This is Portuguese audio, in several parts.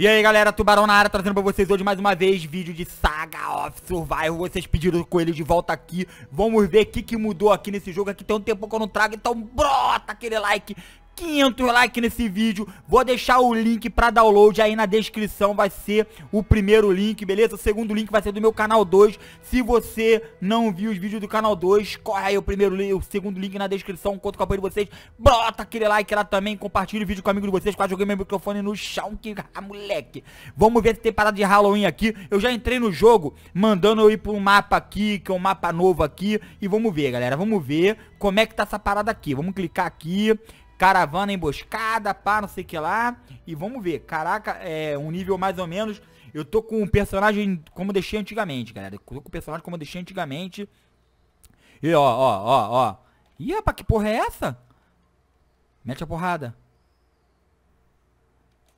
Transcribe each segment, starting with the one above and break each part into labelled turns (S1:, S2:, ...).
S1: E aí galera, Tubarão na área, trazendo pra vocês hoje mais uma vez vídeo de Saga of Survival Vocês pediram com ele de volta aqui Vamos ver o que, que mudou aqui nesse jogo aqui Tem um tempo que eu não trago, então brota aquele like 500 likes nesse vídeo. Vou deixar o link pra download aí na descrição, vai ser o primeiro link, beleza? O segundo link vai ser do meu canal 2. Se você não viu os vídeos do canal 2, corre aí o primeiro o segundo link na descrição, conto com o apoio de vocês. Bota aquele like lá também, compartilha o vídeo com amigos de vocês. Quase joguei meu microfone no chão, que ah, moleque. Vamos ver se tem parada de Halloween aqui. Eu já entrei no jogo, mandando eu ir pro mapa aqui, que é um mapa novo aqui. E vamos ver, galera, vamos ver como é que tá essa parada aqui. Vamos clicar aqui caravana emboscada, pá, não sei o que lá. E vamos ver. Caraca, é um nível mais ou menos. Eu tô com o um personagem como deixei antigamente, galera. Eu tô com o um personagem como deixei antigamente. E ó, ó, ó, ó. Ih, rapaz, que porra é essa? Mete a porrada.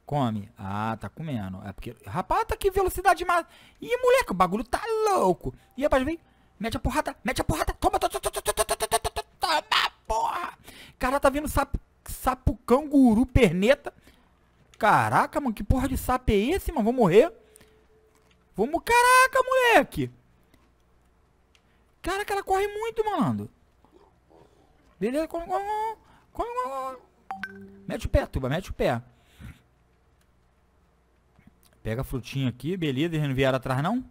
S1: Come. Ah, tá comendo. É porque... Rapaz, tá que velocidade mais... Ih, moleque, o bagulho tá louco. Ih, rapaz, vem. Mete a porrada, mete a porrada. Toma, toma, toma, toma, toma, toma, toma, porra. Cara, tá vindo sapo sapo canguru perneta. Caraca, mano, que porra de sapo é esse, mano? Vou morrer. Vamos, caraca, moleque. Caraca, ela corre muito, malandro. Beleza, corre, corre, corre, corre. Mete o pé, tuba, mete o pé. Pega a frutinha aqui, beleza, eles não vieram atrás não?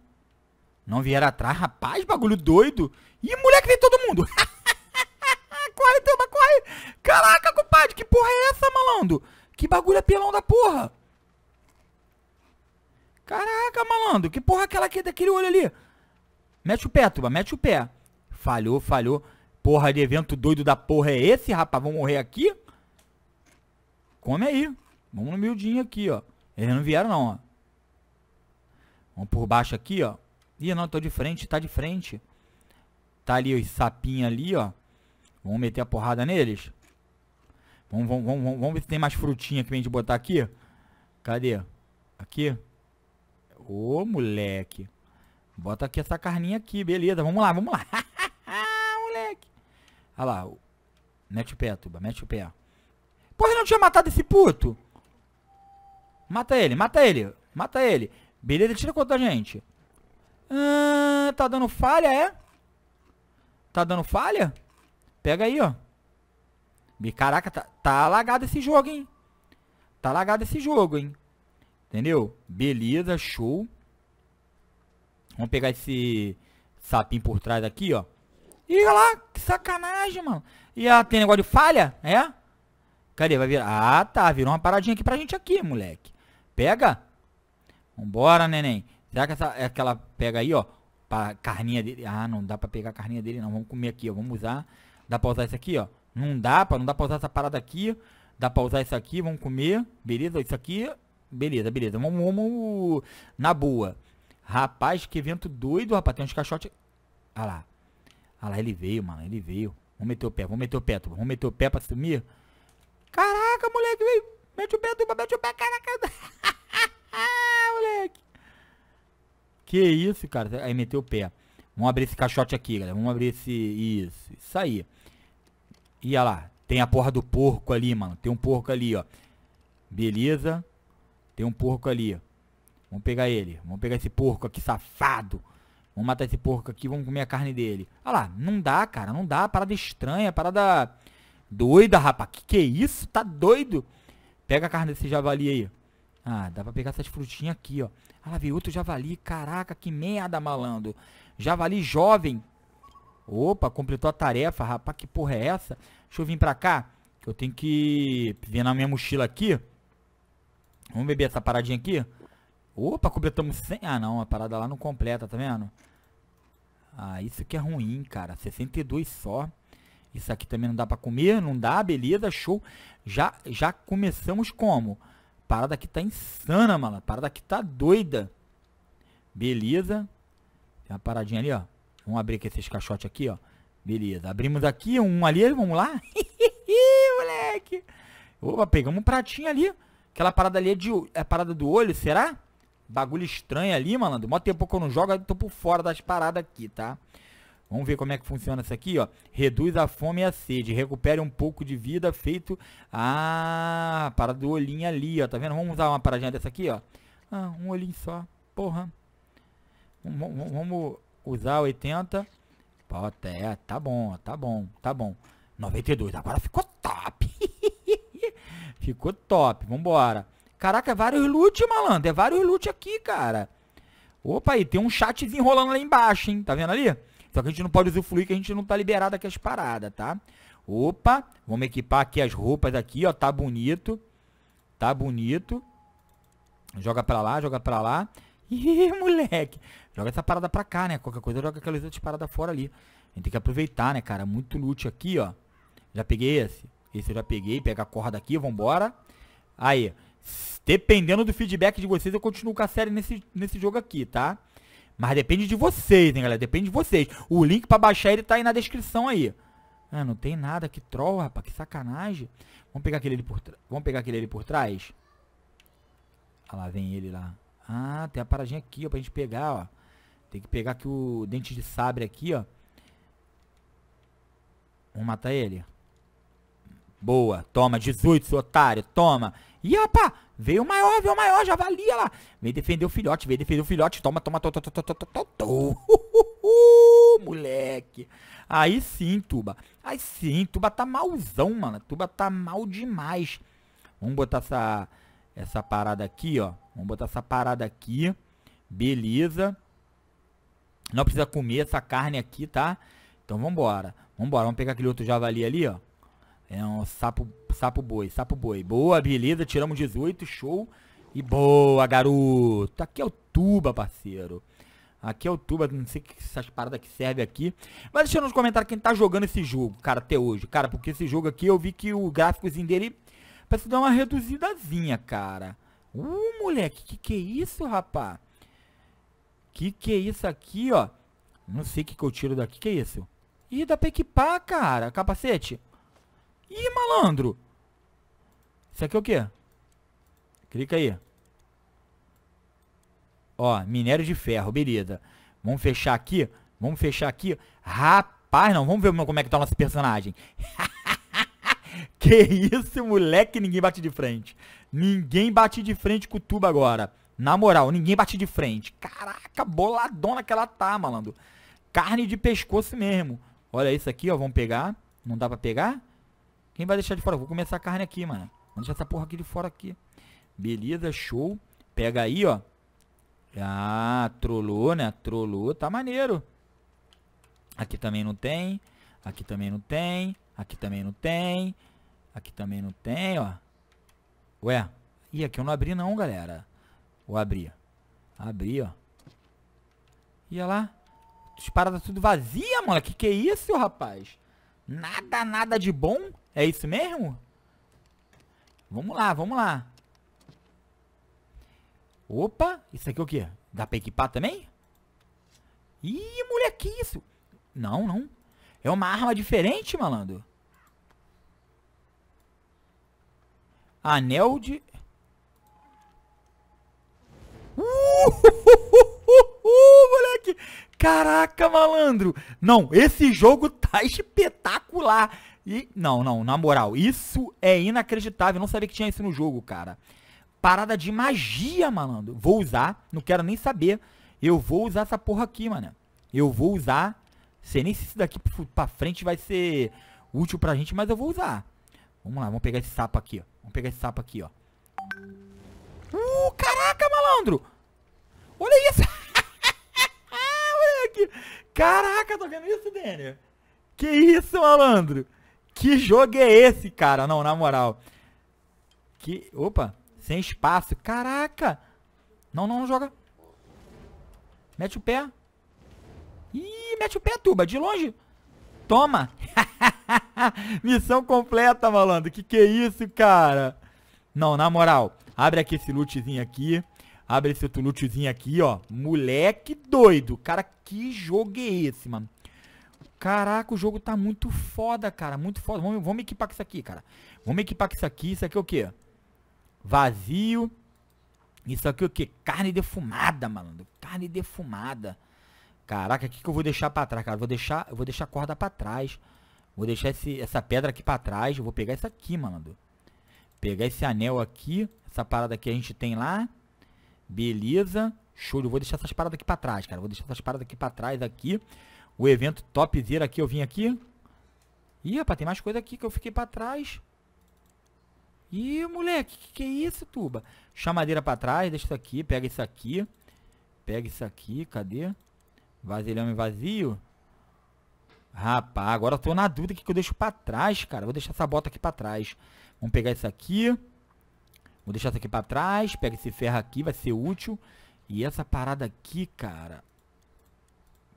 S1: Não vieram atrás, rapaz, bagulho doido. Ih, moleque, vem todo mundo. corre, tuba, corre. Caraca. Que bagulho apelão é da porra! Caraca, malandro, que porra é aquela aqui daquele olho ali? Mete o pé, tuba, mete o pé. Falhou, falhou. Porra de evento doido da porra é esse, rapaz? Vamos morrer aqui? Come aí. Vamos no miudinho aqui, ó. Eles não vieram, não, ó. Vamos por baixo aqui, ó. Ih, não, tô de frente, tá de frente. Tá ali os sapinhos ali, ó. Vamos meter a porrada neles. Vamos, vamos, vamos, vamos ver se tem mais frutinha que a gente botar aqui. Cadê? Aqui. Ô, moleque. Bota aqui essa carninha aqui, beleza. Vamos lá, vamos lá. moleque. Olha lá. Mete o pé, Tuba, mete o pé. Porra, eu não tinha matado esse puto? Mata ele, mata ele, mata ele. Beleza, tira conta da gente. Ah, tá dando falha, é? Tá dando falha? Pega aí, ó. Caraca, tá, tá alagado esse jogo, hein? Tá alagado esse jogo, hein? Entendeu? Beleza, show. Vamos pegar esse sapinho por trás aqui, ó. Ih, olha lá, que sacanagem, mano. E ela ah, tem negócio de falha, é? Cadê? Vai virar. Ah, tá. Virou uma paradinha aqui pra gente aqui, moleque. Pega. Vambora, neném. Será que essa, é aquela pega aí, ó? Pra carninha dele. Ah, não dá pra pegar a carninha dele, não. Vamos comer aqui, ó. Vamos usar. Dá pra usar isso aqui, ó. Não dá, pra, não dá pra usar essa parada aqui. Dá pra usar isso aqui, vamos comer. Beleza, isso aqui. Beleza, beleza. Vamos, vamos na boa. Rapaz, que evento doido, rapaz. Tem uns caixotes. Olha ah lá. Olha ah lá, ele veio, mano. Ele veio. Vamos meter o pé, vamos meter o pé, Vamos meter o pé pra sumir. Caraca, moleque, veio. Mete o pé, turma, mete o pé, caraca. moleque. Que isso, cara. Aí meteu o pé. Vamos abrir esse caixote aqui, galera. Vamos abrir esse. Isso, isso aí. E olha lá, tem a porra do porco ali, mano. Tem um porco ali, ó. Beleza. Tem um porco ali. Vamos pegar ele. Vamos pegar esse porco aqui, safado. Vamos matar esse porco aqui, vamos comer a carne dele. Olha lá, não dá, cara. Não dá. Parada estranha, parada doida, rapaz. Que que é isso? Tá doido? Pega a carne desse javali aí. Ah, dá pra pegar essas frutinhas aqui, ó. Ah, lá veio outro javali. Caraca, que merda, malandro. Javali jovem. Opa, completou a tarefa, rapaz, que porra é essa? Deixa eu vir pra cá, que eu tenho que vir na minha mochila aqui. Vamos beber essa paradinha aqui. Opa, completamos 100. Ah, não, a parada lá não completa, tá vendo? Ah, isso que é ruim, cara. 62 só. Isso aqui também não dá pra comer, não dá, beleza, show. Já, já começamos como? Parada aqui tá insana, mano. Parada aqui tá doida. Beleza. Tem uma paradinha ali, ó. Vamos abrir aqui esses caixotes aqui, ó. Beleza, abrimos aqui, um ali, vamos lá. moleque. Opa, pegamos um pratinho ali. Aquela parada ali é de... É parada do olho, será? Bagulho estranho ali, malandro. Mó tempo que eu não jogo, eu tô por fora das paradas aqui, tá? Vamos ver como é que funciona isso aqui, ó. Reduz a fome e a sede. Recupere um pouco de vida feito... Ah, parada do olhinho ali, ó. Tá vendo? Vamos usar uma paradinha dessa aqui, ó. Ah, um olhinho só. Porra. Vamos... vamos usar 80. Pô, até, tá bom, tá bom, tá bom. 92, agora ficou top. ficou top, vambora. Caraca, é vários loot, malandro. É vários loot aqui, cara. Opa, aí tem um chat rolando lá embaixo, hein? Tá vendo ali? Só que a gente não pode usufruir, que a gente não tá liberado aqui as paradas, tá? Opa, vamos equipar aqui as roupas aqui, ó. Tá bonito. Tá bonito. Joga pra lá, joga pra lá. Ih, moleque. Joga essa parada pra cá, né? Qualquer coisa, joga aquelas outras paradas fora ali. A gente tem que aproveitar, né, cara? Muito loot aqui, ó. Já peguei esse. Esse eu já peguei. Pega a corda aqui, vambora. Aí. Dependendo do feedback de vocês, eu continuo com a série nesse, nesse jogo aqui, tá? Mas depende de vocês, hein, galera? Depende de vocês. O link pra baixar ele tá aí na descrição aí. Ah, não tem nada. Que troll, rapaz. Que sacanagem. Vamos pegar aquele ali por trás. Vamos pegar aquele ali por trás. Ah lá, vem ele lá. Ah, tem a paradinha aqui, ó, pra gente pegar, ó. Tem que pegar aqui o dente de sabre aqui, ó. Vamos matar ele. Boa, toma, 18, seu otário, toma. Ih, opa, veio o maior, veio o maior, já olha lá. Vem defender o filhote, vem defender o filhote, toma, toma, toma, toma, toma, toma, toma. moleque. Aí sim, Tuba. Aí sim, Tuba tá malzão, mano. Tuba tá mal demais. Vamos botar essa essa parada aqui, ó. Vamos botar essa parada aqui. Beleza. Não precisa comer essa carne aqui, tá? Então vambora. Vambora. Vamos pegar aquele outro javali ali, ó. É um sapo, sapo boi, sapo boi. Boa, beleza. Tiramos 18, show. E boa, garoto. Aqui é o tuba, parceiro. Aqui é o tuba, não sei que essas paradas que servem aqui. Mas deixa nos comentários quem tá jogando esse jogo, cara, até hoje. Cara, porque esse jogo aqui eu vi que o gráficozinho dele pra se dar uma reduzidazinha, cara. Uh, moleque, que que é isso, rapá? Que que é isso aqui, ó? Não sei o que que eu tiro daqui, que é isso? Ih, dá pra equipar, cara, capacete. Ih, malandro. Isso aqui é o quê? Clica aí. Ó, minério de ferro, beleza. Vamos fechar aqui, vamos fechar aqui. Rapaz, não, vamos ver como é que tá o nosso personagem. Que isso, moleque, ninguém bate de frente. Ninguém bate de frente com o Tuba agora. Na moral, ninguém bate de frente. Caraca, boladona que ela tá, malandro. Carne de pescoço mesmo. Olha isso aqui, ó, vamos pegar. Não dá pra pegar? Quem vai deixar de fora? Vou comer essa carne aqui, mano. Vamos deixar essa porra aqui de fora aqui. Beleza, show. Pega aí, ó. Ah, trollou, né? Trollou, tá maneiro. Aqui também não tem. Aqui também não tem. Aqui também não tem. Aqui também não tem, ó. Ué. e aqui eu não abri não, galera. Vou abrir. Abri, ó. e olha lá. As tudo vazia, mano. Que que é isso, rapaz? Nada, nada de bom? É isso mesmo? Vamos lá, vamos lá. Opa, isso aqui é o quê? Dá pra equipar também? Ih, moleque, isso? Não, não. É uma arma diferente, malandro. Anel de... Uh, uh, moleque! Caraca, malandro! Não, esse jogo tá espetacular! E, não, não, na moral, isso é inacreditável. Eu não sabia que tinha isso no jogo, cara. Parada de magia, malandro. Vou usar, não quero nem saber. Eu vou usar essa porra aqui, mano. Eu vou usar. Sei nem se isso daqui pra frente vai ser útil pra gente, mas eu vou usar. Vamos lá, vamos pegar esse sapo aqui, ó. Vamos pegar esse sapo aqui, ó. Uh, caraca, malandro! Olha isso! Olha aqui! Caraca, tá vendo isso, Daniel? Que isso, malandro? Que jogo é esse, cara? Não, na moral. Que... Opa! Sem espaço. Caraca! Não, não, não joga. Mete o pé. Ih, mete o pé, Tuba. De longe. Toma. Missão completa, malandro. Que que é isso, cara? Não, na moral. Abre aqui esse lootzinho aqui. Abre esse outro lootzinho aqui, ó. Moleque doido. Cara, que jogo é esse, mano? Caraca, o jogo tá muito foda, cara. Muito foda. Vamos, vamos equipar com isso aqui, cara. Vamos equipar com isso aqui. Isso aqui é o quê? Vazio. Isso aqui é o quê? Carne defumada, malandro. Carne defumada. Caraca, o que, que eu vou deixar pra trás, cara? Vou deixar, eu vou deixar a corda pra trás. Vou deixar esse, essa pedra aqui pra trás. Eu vou pegar isso aqui, malandro. Pegar esse anel aqui. Essa parada que a gente tem lá. Beleza. Show. Eu vou deixar essas paradas aqui pra trás, cara. Vou deixar essas paradas aqui pra trás aqui. O evento topzera aqui. Eu vim aqui. Ih, rapaz, tem mais coisa aqui que eu fiquei pra trás. Ih, moleque, que que é isso, tuba? Chamadeira pra trás, deixa isso aqui, pega isso aqui. Pega isso aqui, cadê? Vasilhame vazio. Rapaz, agora eu tô na dúvida que eu deixo pra trás, cara. Vou deixar essa bota aqui pra trás. Vamos pegar isso aqui. Vou deixar isso aqui pra trás. Pega esse ferro aqui, vai ser útil. E essa parada aqui, cara.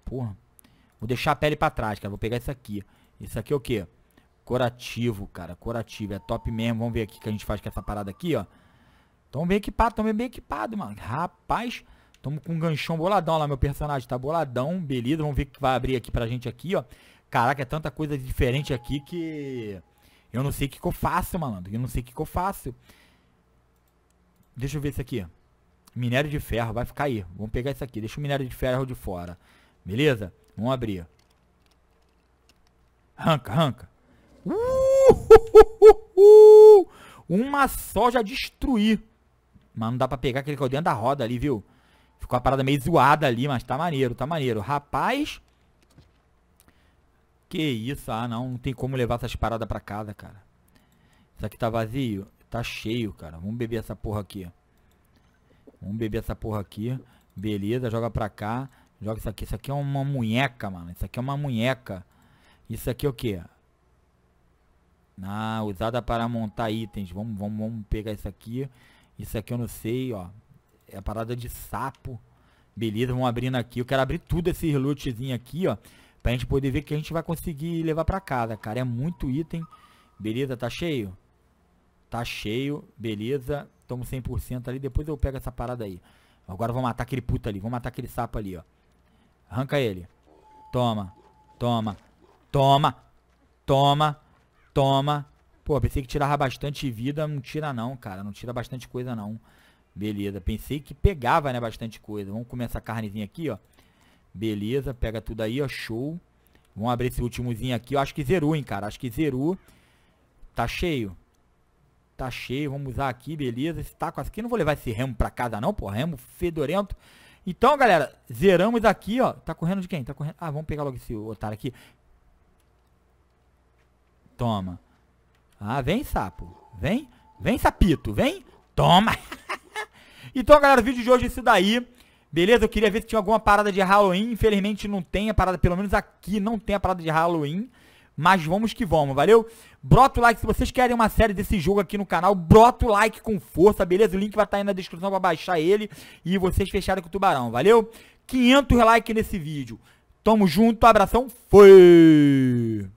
S1: Porra. Vou deixar a pele pra trás, cara. Vou pegar isso aqui. Isso aqui é o quê? Corativo, cara. Corativo. É top mesmo. Vamos ver aqui o que a gente faz com essa parada aqui, ó. Tão bem equipado, tão bem equipado, mano. Rapaz, Tamo com um ganchão boladão lá, meu personagem tá boladão, beleza. Vamos ver o que vai abrir aqui pra gente aqui, ó. Caraca, é tanta coisa diferente aqui que... Eu não sei o que, que eu faço, malandro. Eu não sei o que, que eu faço. Deixa eu ver isso aqui. Minério de ferro, vai ficar aí. Vamos pegar isso aqui. Deixa o minério de ferro de fora. Beleza? Vamos abrir. Arranca, arranca. Uh, Uma só já destruí. Mas não dá pra pegar aquele que é dentro da roda ali, viu? Ficou a parada meio zoada ali, mas tá maneiro, tá maneiro. Rapaz. Que isso, ah não, não tem como levar essas paradas pra casa, cara. Isso aqui tá vazio? Tá cheio, cara. Vamos beber essa porra aqui. Vamos beber essa porra aqui. Beleza, joga pra cá. Joga isso aqui. Isso aqui é uma munheca, mano. Isso aqui é uma munheca. Isso aqui é o quê? Ah, usada para montar itens. Vamos, vamos, vamos pegar isso aqui. Isso aqui eu não sei, ó. É a parada de sapo. Beleza, vamos abrindo aqui. Eu quero abrir tudo esse lootzinho aqui, ó. Pra gente poder ver que a gente vai conseguir levar pra casa, cara. É muito item. Beleza, tá cheio? Tá cheio, beleza. Tomo 100% ali. Depois eu pego essa parada aí. Agora vamos matar aquele puta ali. Vamos matar aquele sapo ali, ó. Arranca ele. Toma. Toma. Toma. Toma. Toma. Pô, pensei que tirava bastante vida. Não tira não, cara. Não tira bastante coisa não. Beleza, pensei que pegava, né, bastante coisa. Vamos comer essa carnezinha aqui, ó. Beleza, pega tudo aí, ó, show. Vamos abrir esse últimozinho aqui. Eu acho que zerou, hein, cara. Acho que zerou. Tá cheio. Tá cheio, vamos usar aqui, beleza. Esse taco aqui, não vou levar esse remo pra casa não, pô. Remo fedorento. Então, galera, zeramos aqui, ó. Tá correndo de quem? Tá correndo... Ah, vamos pegar logo esse otário aqui. Toma. Ah, vem, sapo. Vem. Vem, sapito. Vem. Toma. Então, galera, o vídeo de hoje é isso daí. Beleza? Eu queria ver se tinha alguma parada de Halloween. Infelizmente não tem a parada, pelo menos aqui não tem a parada de Halloween. Mas vamos que vamos, valeu? Brota o like se vocês querem uma série desse jogo aqui no canal. Brota o like com força, beleza? O link vai estar tá aí na descrição para baixar ele e vocês fecharam com o tubarão, valeu? 500 likes nesse vídeo. Tamo junto, abração, foi!